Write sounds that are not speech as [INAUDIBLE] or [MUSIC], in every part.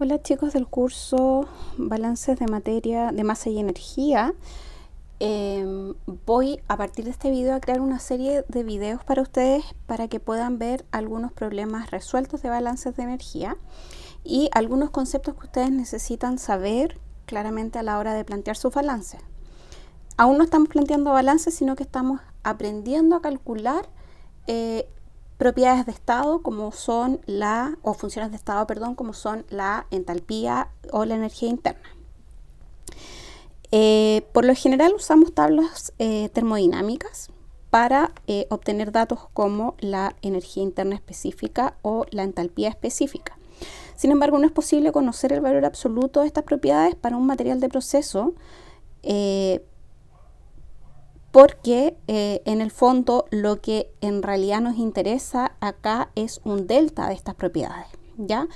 Hola chicos del curso Balances de Materia de Masa y Energía. Em, voy a partir de este video a crear una serie de videos para ustedes para que puedan ver algunos problemas resueltos de balances de energía y algunos conceptos que ustedes necesitan saber claramente a la hora de plantear sus balances. Aún no estamos planteando balances, sino que estamos aprendiendo a calcular eh, propiedades de estado como son la, o funciones de estado, perdón, como son la entalpía o la energía interna. Eh, por lo general usamos tablas eh, termodinámicas para eh, obtener datos como la energía interna específica o la entalpía específica. Sin embargo, no es posible conocer el valor absoluto de estas propiedades para un material de proceso, porque eh, en el fondo lo que en realidad nos interesa acá es un delta de estas propiedades, ¿ya?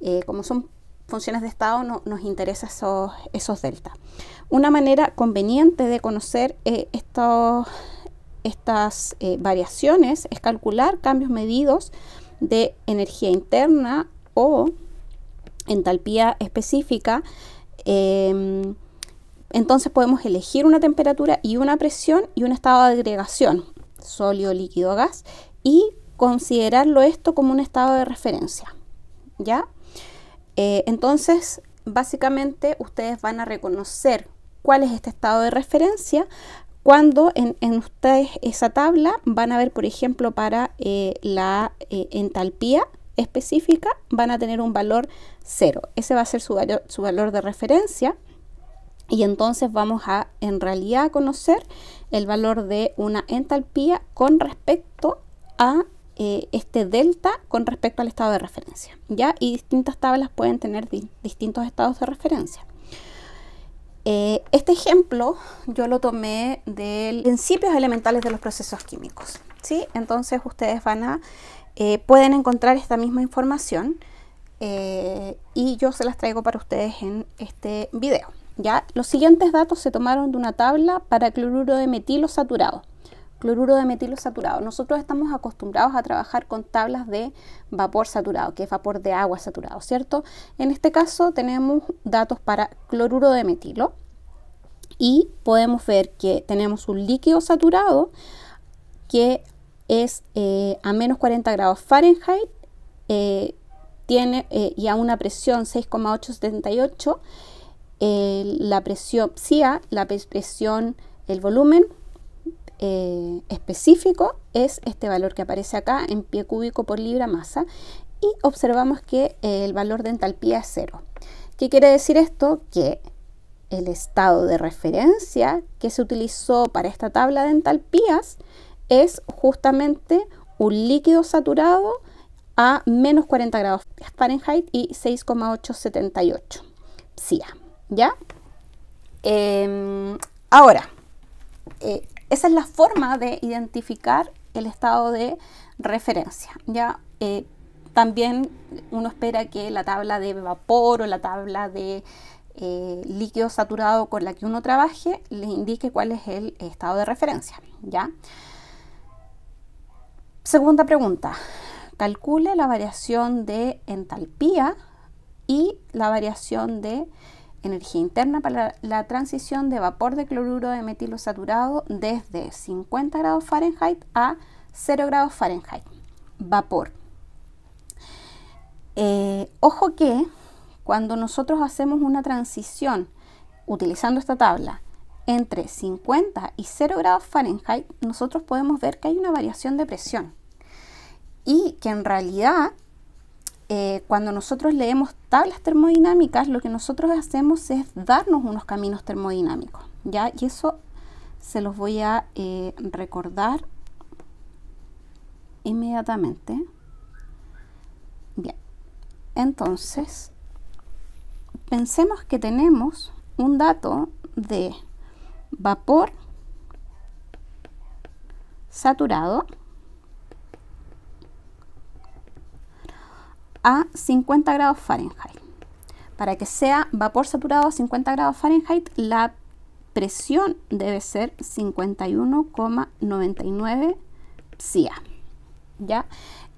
Eh, como son funciones de estado, no, nos interesa esos, esos deltas. Una manera conveniente de conocer eh, estos, estas variaciones es calcular cambios medidos de energía interna o entalpía específica em, entonces podemos elegir una temperatura y una presión y un estado de agregación, sólido, líquido, gas, y considerarlo esto como un estado de referencia. ¿Ya? Eh, entonces, básicamente ustedes van a reconocer cuál es este estado de referencia cuando en, ustedes esa tabla van a ver, por ejemplo, para eh, la eh, entalpía específica, van a tener un valor cero, Ese va a ser su, su valor de referencia y entonces vamos a en realidad conocer el valor de una entalpía con respecto a eh, este delta con respecto al estado de referencia ya y distintas tablas pueden tener distintos estados de referencia eh, este ejemplo yo lo tomé de principios elementales de los procesos químicos ¿sí? entonces ustedes van a eh, pueden encontrar esta misma información y yo se las traigo para ustedes en este video los siguientes datos se tomaron de una tabla para cloruro de metilo saturado. Cloruro de metilo saturado. Nosotros estamos acostumbrados a trabajar con tablas de vapor saturado, que es vapor de agua saturado, ¿cierto? En este caso tenemos datos para cloruro de metilo y podemos ver que tenemos un líquido saturado que es eh, a menos 40 grados Fahrenheit eh, tiene, eh, y a una presión 6,878 la presión psia, ah, la presión, el volumen eh, específico es este valor que aparece acá en pie cúbico por libra masa y observamos que el valor de entalpía es cero. ¿Qué quiere decir esto? Que el estado de referencia que se utilizó para esta tabla de entalpías es justamente un líquido saturado a menos 40 grados Fahrenheit y 6,878 psia. ¿Ya? Em, ahora, eh, esa es la forma de identificar el estado de referencia. ¿ya? Eh, también uno espera que la tabla de vapor o la tabla de eh, líquido saturado con la que uno trabaje le indique cuál es el estado de referencia. ¿ya? Segunda pregunta. Calcule la variación de entalpía y la variación de energía interna para la transición de vapor de cloruro de metilo saturado desde 50 grados Fahrenheit a 0 grados Fahrenheit. Vapor. Eh, ojo que cuando nosotros hacemos una transición utilizando esta tabla entre 50 y 0 grados Fahrenheit, nosotros podemos ver que hay una variación de presión y que en realidad eh, cuando nosotros leemos tablas termodinámicas, lo que nosotros hacemos es darnos unos caminos termodinámicos, ¿ya? Y eso se los voy a eh, recordar inmediatamente. Bien, entonces, pensemos que tenemos un dato de vapor saturado a 50 grados Fahrenheit. Para que sea vapor saturado a 50 grados Fahrenheit, la presión debe ser 51,99 psia. ¿Ya?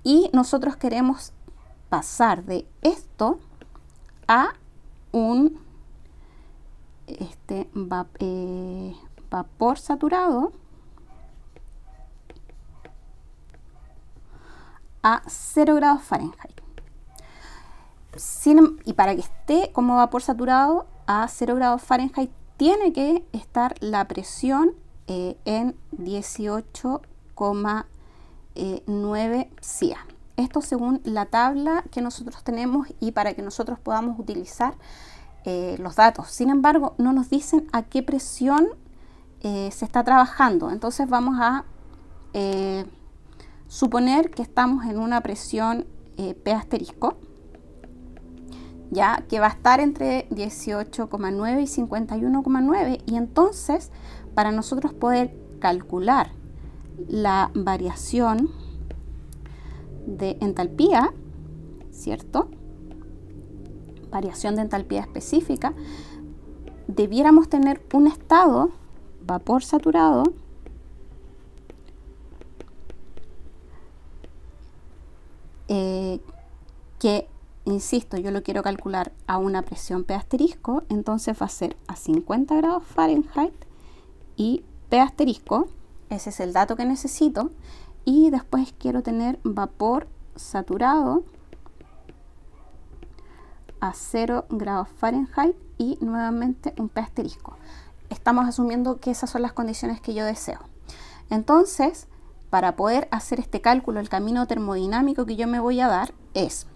Y nosotros queremos pasar de esto a un este, eh, vapor saturado a 0 grados Fahrenheit y para que esté como vapor saturado a 0 grados Fahrenheit, tiene que estar la presión eh, en 18,9 CIA. Esto según la tabla que nosotros tenemos y para que nosotros podamos utilizar eh, los datos. Sin embargo, no nos dicen a qué presión eh, se está trabajando. Entonces vamos a suponer que estamos en una presión P asterisco ya que va a estar entre 18,9 y 51,9 y entonces para nosotros poder calcular la variación de entalpía, ¿cierto? Variación de entalpía específica, debiéramos tener un estado vapor saturado eh, que insisto, yo lo quiero calcular a una presión P asterisco, entonces va a ser a 50 grados Fahrenheit y P asterisco, ese es el dato que necesito, y después quiero tener vapor saturado a 0 grados Fahrenheit y nuevamente un P asterisco. Estamos asumiendo que esas son las condiciones que yo deseo. Entonces, para poder hacer este cálculo, el camino termodinámico que yo me voy a dar es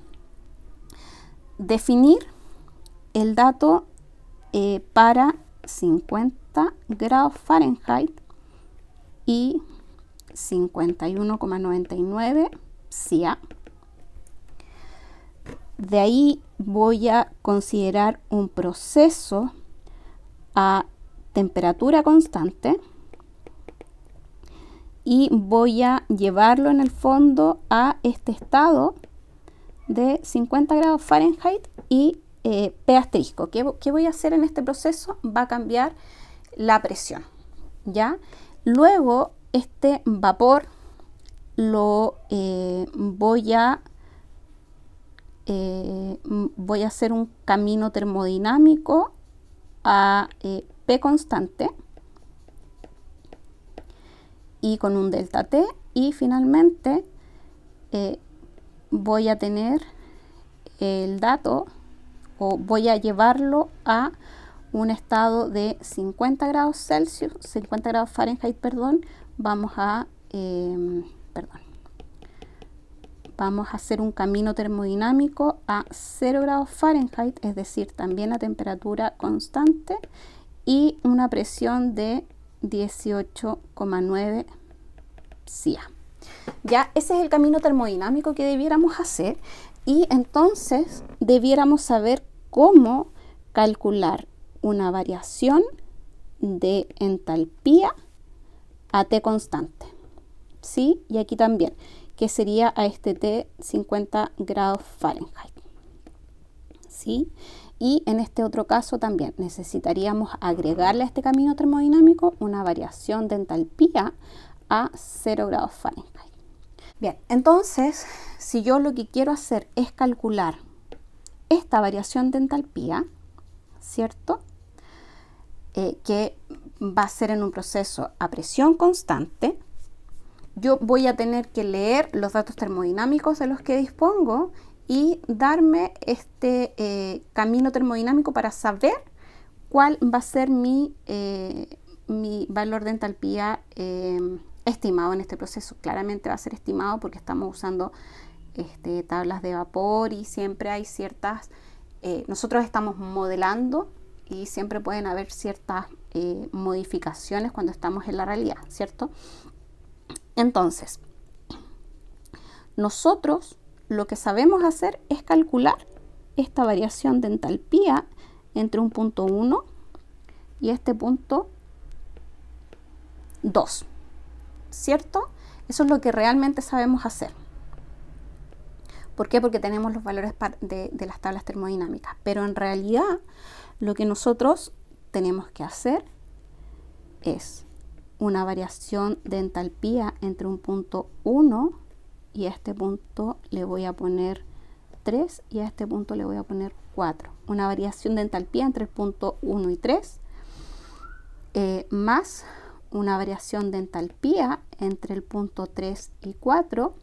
definir el dato eh, para 50 grados Fahrenheit y 51,99 CIA. De ahí voy a considerar un proceso a temperatura constante y voy a llevarlo en el fondo a este estado de 50 grados Fahrenheit y eh, P asterisco. ¿Qué, voy a hacer en este proceso? Va a cambiar la presión, ¿ya? Luego, este vapor lo eh, voy a... Eh, voy a hacer un camino termodinámico a P constante y con un delta T y finalmente voy a tener el dato o voy a llevarlo a un estado de 50 grados Celsius, 50 grados Fahrenheit, perdón, vamos a, em, perdón, vamos a hacer un camino termodinámico a 0 grados Fahrenheit, es decir, también a temperatura constante y una presión de 18,9 CIA. Ya ese es el camino termodinámico que debiéramos hacer y entonces debiéramos saber cómo calcular una variación de entalpía a T constante. ¿Sí? Y aquí también, que sería a este T 50 grados Fahrenheit. ¿Sí? Y en este otro caso también necesitaríamos agregarle a este camino termodinámico una variación de entalpía a 0 grados Fahrenheit. Bien, entonces, si yo lo que quiero hacer es calcular esta variación de entalpía, ¿cierto? Eh, que va a ser en un proceso a presión constante, yo voy a tener que leer los datos termodinámicos de los que dispongo y darme este eh, camino termodinámico para saber cuál va a ser mi, eh, mi valor de entalpía estimado en este proceso. Claramente va a ser estimado porque estamos usando este, tablas de vapor y siempre hay ciertas, eh, nosotros estamos modelando y siempre pueden haber ciertas eh, modificaciones cuando estamos en la realidad, ¿cierto? Entonces, nosotros lo que sabemos hacer es calcular esta variación de entalpía entre un punto 1 y este punto 2. ¿cierto? Eso es lo que realmente sabemos hacer. ¿Por qué? Porque tenemos los valores de, las tablas termodinámicas. Pero en realidad lo que nosotros tenemos que hacer es una variación de entalpía entre un punto 1 y a este punto le voy a poner 3 y a este punto le voy a poner 4. Una variación de entalpía entre el punto 1 y 3 eh, más una variación de entalpía entre el punto 3 y 4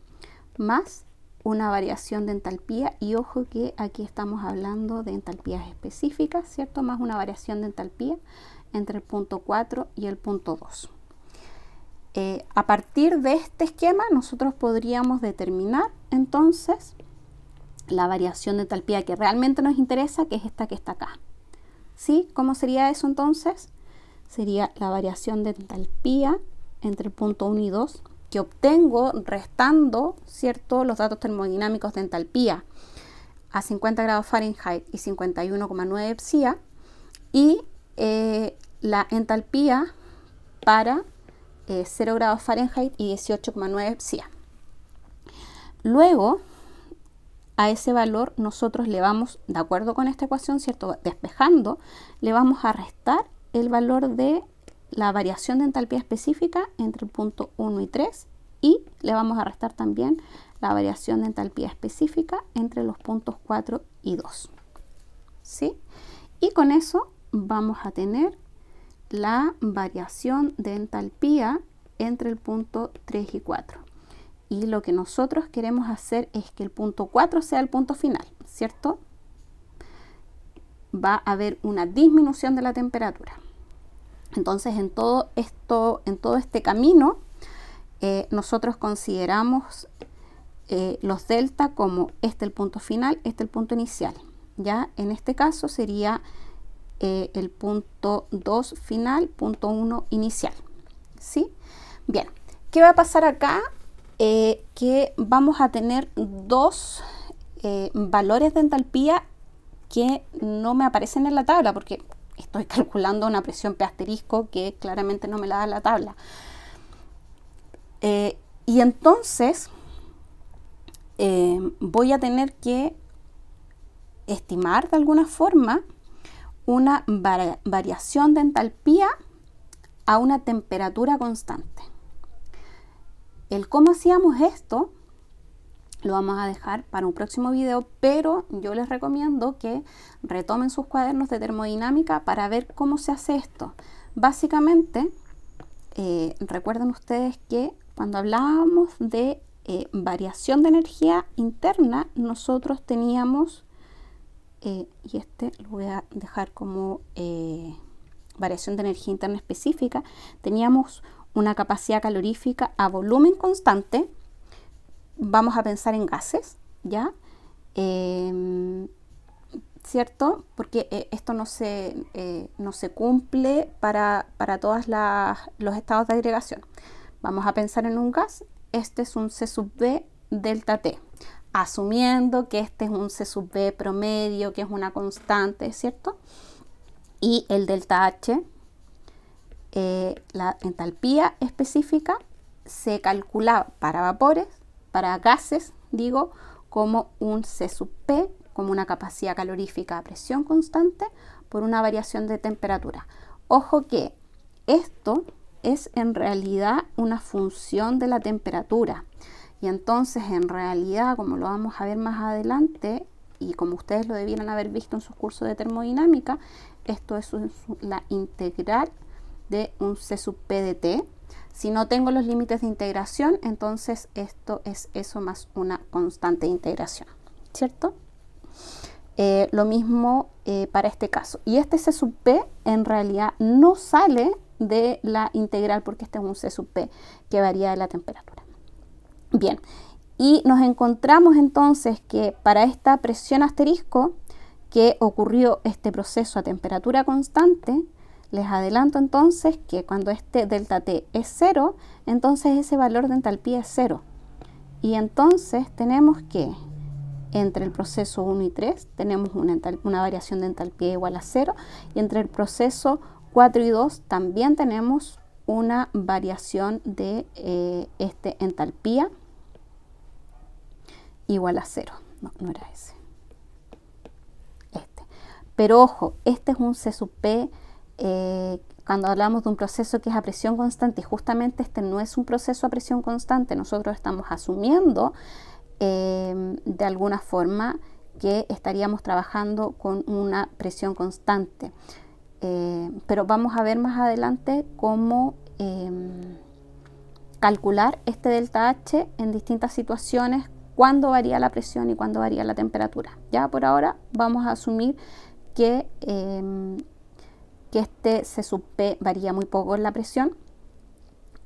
más una variación de entalpía y ojo que aquí estamos hablando de entalpías específicas, ¿cierto? Más una variación de entalpía entre el punto 4 y el punto 2. Eh, a partir de este esquema nosotros podríamos determinar entonces la variación de entalpía que realmente nos interesa, que es esta que está acá. ¿Sí? ¿Cómo sería eso entonces? sería la variación de entalpía entre el punto 1 y 2 que obtengo restando ¿cierto? los datos termodinámicos de entalpía a 50 grados Fahrenheit y 51,9 psi y eh, la entalpía para 0 eh, grados Fahrenheit y 18,9 psi Luego, a ese valor nosotros le vamos, de acuerdo con esta ecuación, ¿cierto? Despejando, le vamos a restar el valor de la variación de entalpía específica entre el punto 1 y 3 y le vamos a restar también la variación de entalpía específica entre los puntos 4 y 2. ¿Sí? Y con eso vamos a tener la variación de entalpía entre el punto 3 y 4. Y lo que nosotros queremos hacer es que el punto 4 sea el punto final, ¿cierto? va a haber una disminución de la temperatura. Entonces, en todo esto, en todo este camino, eh, nosotros consideramos eh, los delta como este el punto final, este el punto inicial. Ya en este caso sería eh, el punto 2 final, punto 1 inicial. ¿Sí? Bien, ¿qué va a pasar acá? que vamos a tener dos valores de entalpía que no me aparecen en la tabla, porque estoy [LAUGHS] calculando una presión P asterisco que claramente no me la da la tabla. Eh, y entonces eh, voy a tener que estimar de alguna forma una variación de entalpía a una temperatura constante. El cómo hacíamos esto lo vamos a dejar para un próximo video, pero yo les recomiendo que retomen sus cuadernos de termodinámica para ver cómo se hace esto. Básicamente, eh, recuerden ustedes que cuando hablábamos de eh, variación de energía interna, nosotros teníamos, eh, y este lo voy a dejar como variación de energía interna específica, teníamos una capacidad calorífica a volumen constante, vamos a pensar en gases, ¿ya? Em, ¿Cierto? Porque eh, esto no se, eh, no se cumple para, para todos los estados de agregación. Vamos a pensar en un gas. Este es un C sub B delta T. Asumiendo que este es un C sub B promedio, que es una constante, ¿cierto? Y el delta H, eh, la entalpía específica, se calcula para vapores para gases, digo, como un C sub P, como una capacidad calorífica a presión constante por una variación de temperatura. Ojo que esto es en realidad una función de la temperatura. Y entonces en realidad, como lo vamos a ver más adelante, y como ustedes lo debieran haber visto en sus cursos de termodinámica, esto es la integral de un C sub P de T si no tengo los límites de integración, entonces esto es eso más una constante de integración, ¿cierto? Eh, lo mismo eh, para este caso. Y este C sub P en realidad no sale de la integral porque este es un C sub P que varía de la temperatura. Bien, y nos encontramos entonces que para esta presión asterisco que ocurrió este proceso a temperatura constante, les adelanto entonces que cuando este delta t es 0, entonces ese valor de entalpía es 0. Y entonces tenemos que entre el proceso 1 y 3 tenemos una, variación de entalpía igual a 0. y entre el proceso 4 y 2 también tenemos una variación de eh, este entalpía igual a 0. No, no era ese. Este. Pero ojo, este es un C sub P eh, cuando hablamos de un proceso que es a presión constante, y justamente este no es un proceso a presión constante, nosotros estamos asumiendo eh, de alguna forma que estaríamos trabajando con una presión constante. Eh, pero vamos a ver más adelante cómo em, calcular este delta H en distintas situaciones, cuándo varía la presión y cuándo varía la temperatura. Ya por ahora vamos a asumir que em, que este C sub P varía muy poco en la presión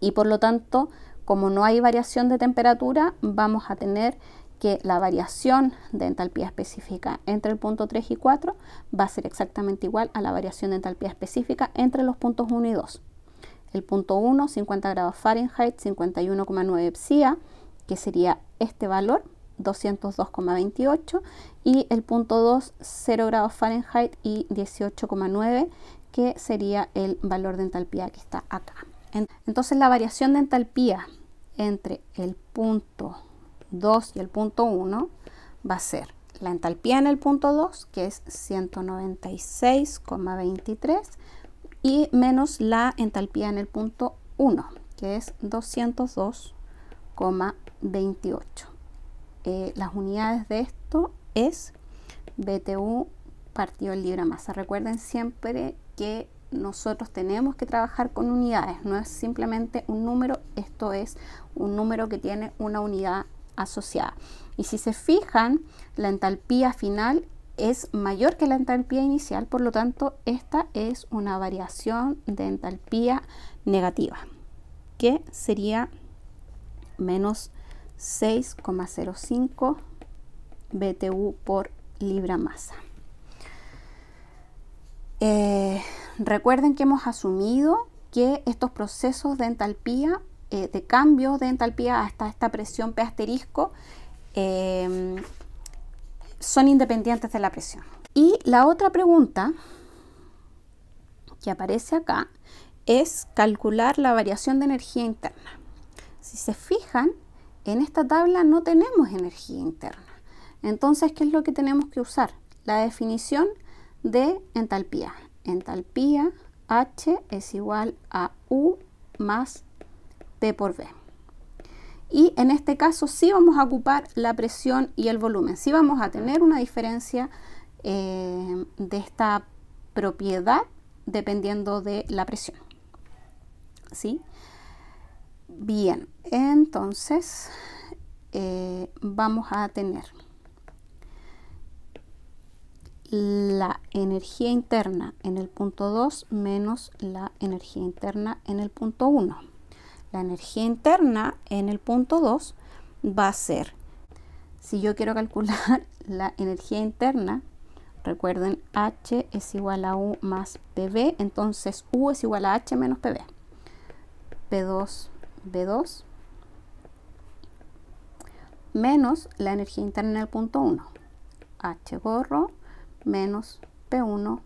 y por lo tanto, como no hay variación de temperatura, vamos a tener que la variación de entalpía específica entre el punto 3 y 4 va a ser exactamente igual a la variación de entalpía específica entre los puntos 1 y 2. El punto 1, 50 grados Fahrenheit, 51,9 psia, que sería este valor, 202,28 y el punto 2 0 grados Fahrenheit y 18,9 que sería el valor de entalpía que está acá. Entonces la variación de entalpía entre el punto 2 y el punto 1 va a ser la entalpía en el punto 2, que es 196,23, y menos la entalpía en el punto 1, que es 202,28. Eh, las unidades de esto es BTU partido libra masa. Recuerden siempre que nosotros tenemos que trabajar con unidades, no es simplemente un número, esto es un número que tiene una unidad asociada. Y si se fijan, la entalpía final es mayor que la entalpía inicial, por lo tanto, esta es una variación de entalpía negativa, que sería menos 6,05 BTU por libra masa. Eh, recuerden que hemos asumido que estos procesos de entalpía, eh, de cambio de entalpía hasta esta presión P asterisco, em, son independientes de la presión. Y la otra pregunta que aparece acá es calcular la variación de energía interna. Si se fijan, en esta tabla no tenemos energía interna. Entonces, ¿qué es lo que tenemos que usar? La definición de entalpía. Entalpía H es igual a U más P por V. Y en este caso sí vamos a ocupar la presión y el volumen. Sí vamos a tener una diferencia eh, de esta propiedad dependiendo de la presión. ¿Sí? Bien, entonces eh, vamos a tener la energía interna en el punto 2 menos la energía interna en el punto 1. La energía interna en el punto 2 va a ser, si yo quiero calcular [LAUGHS] la energía interna, recuerden H es igual a U más PB, entonces U es igual a H menos PB. P2, B2 menos la energía interna en el punto 1. H gorro menos P1,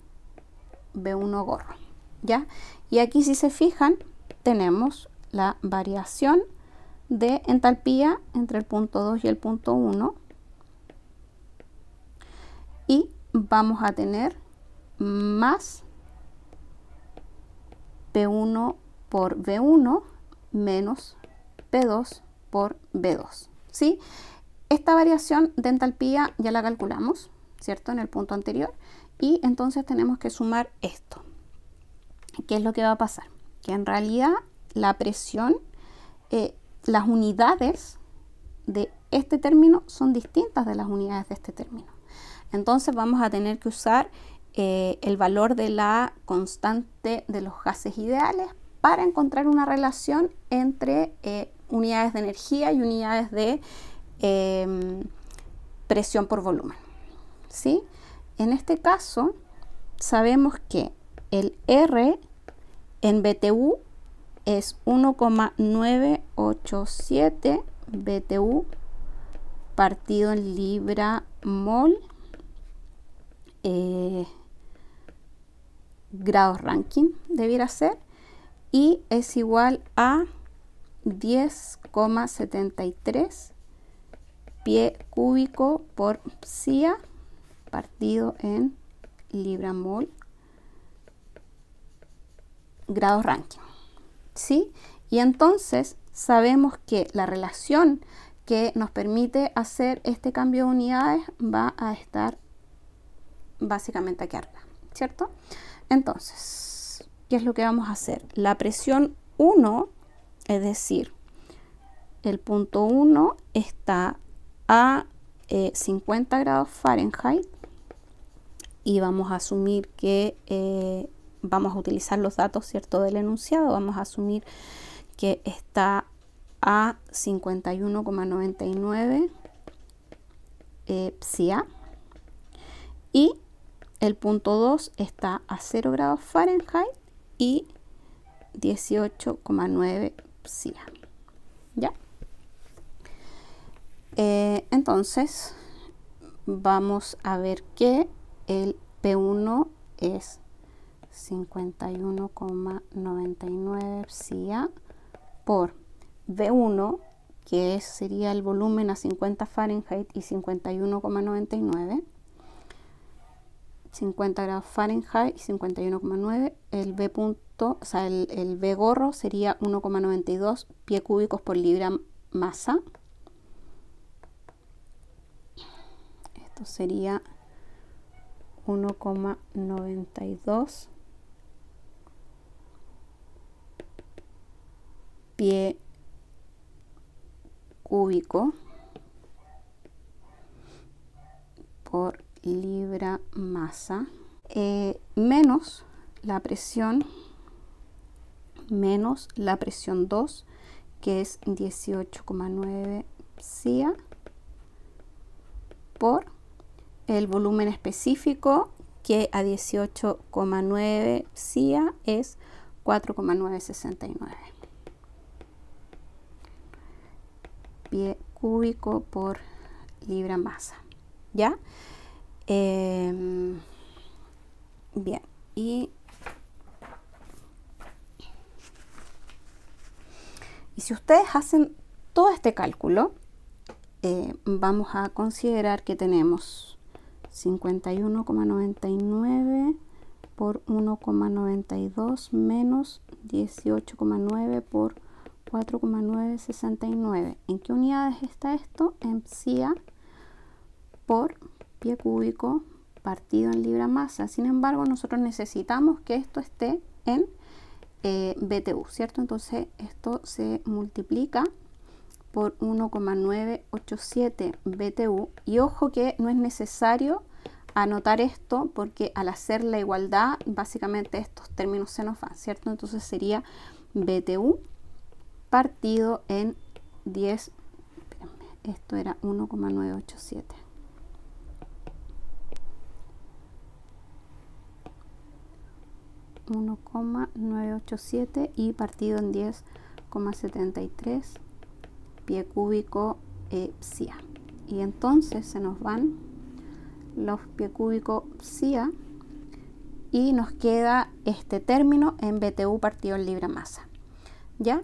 B1 gorro. ¿Ya? Y aquí si se fijan, tenemos la variación de entalpía entre el punto 2 y el punto 1. Y vamos a tener más P1 por B1 menos P2 por B2. ¿sí? Esta variación de entalpía ya la calculamos. En el punto anterior. Y entonces tenemos que sumar esto. ¿Qué es lo que va a pasar? Que en realidad la presión, eh, las unidades de este término son distintas de las unidades de este término. Entonces vamos a tener que usar eh, el valor de la constante de los gases ideales para encontrar una relación entre eh, unidades de energía y unidades de presión por volumen. ¿sí? En este caso, sabemos que el R en BTU es 1,987 BTU partido en libra mol eh, grados ranking debiera ser y es igual a 10,73 pie cúbico por psia partido en libra mol grado ranking. ¿Sí? Y entonces sabemos que la relación que nos permite hacer este cambio de unidades va a estar básicamente aquí arriba, ¿cierto? Entonces, ¿qué es lo que vamos a hacer? La presión 1, es decir, el punto 1 está a 50 eh, grados Fahrenheit y vamos a asumir que eh, vamos a utilizar los datos cierto del enunciado vamos a asumir que está a 51,99 eh, psia y el punto 2 está a 0 grados Fahrenheit y 18,9 psia ya eh, entonces vamos a ver qué el P1 es 51,99 psia por V1 que sería el volumen a 50 Fahrenheit y 51,99 50 grados Fahrenheit y 51,9 el B punto, o sea el, el B gorro sería 1,92 pie cúbicos por libra masa esto sería 1,92 pie cúbico por libra masa eh, menos la presión menos la presión 2 que es 18,9 psia por el volumen específico que a 18,9 CIA es 4,969 pie cúbico por libra masa ya em, bien y si ustedes hacen todo este cálculo eh, vamos a considerar que tenemos 51,99 por 1,92 menos 18,9 por 4,969. ¿En qué unidades está esto? En CIA por pie cúbico partido en libra masa. Sin embargo, nosotros necesitamos que esto esté en eh, BTU, ¿cierto? Entonces esto se multiplica por 1,987 BTU. Y ojo que no es necesario anotar esto porque al hacer la igualdad, básicamente estos términos se nos van, ¿cierto? Entonces sería BTU partido en 10, esto era 1,987. 1,987 y partido en 10,73 pie cúbico eh, Y entonces se nos van los pie cúbico psia y nos queda este término en BTU partido en libra masa. ¿Ya?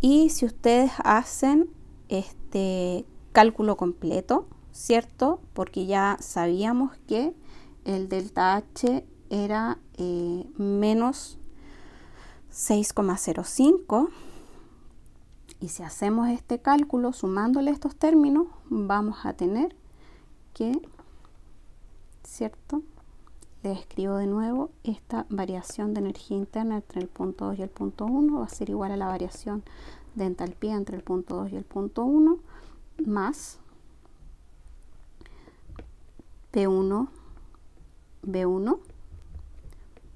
Y si ustedes hacen este cálculo completo, ¿cierto? Porque ya sabíamos que el delta H era eh, menos 6,05 y si hacemos este cálculo sumándole estos términos, vamos a tener que, ¿cierto? Le escribo de nuevo, esta variación de energía interna entre el punto 2 y el punto 1 va a ser igual a la variación de entalpía entre el punto 2 y el punto 1 más P1 B1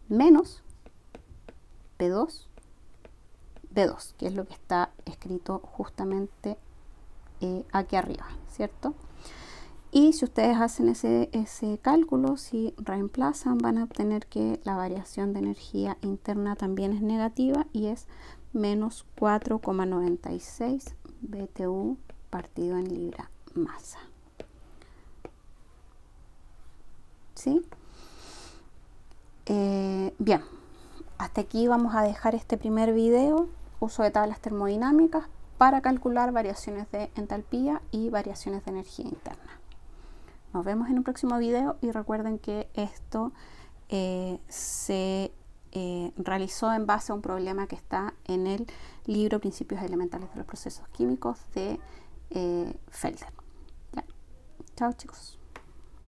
menos P2 que es lo que está escrito justamente eh, aquí arriba, ¿cierto? Y si ustedes hacen ese, ese, cálculo, si reemplazan, van a obtener que la variación de energía interna también es negativa y es menos 4,96 BTU partido en libra masa. ¿Sí? Eh, bien, hasta aquí vamos a dejar este primer video uso de tablas termodinámicas para calcular variaciones de entalpía y variaciones de energía interna. Nos vemos en un próximo video y recuerden que esto eh, se eh, realizó en base a un problema que está en el libro Principios Elementales de los Procesos Químicos de eh, Felder. Chao chicos.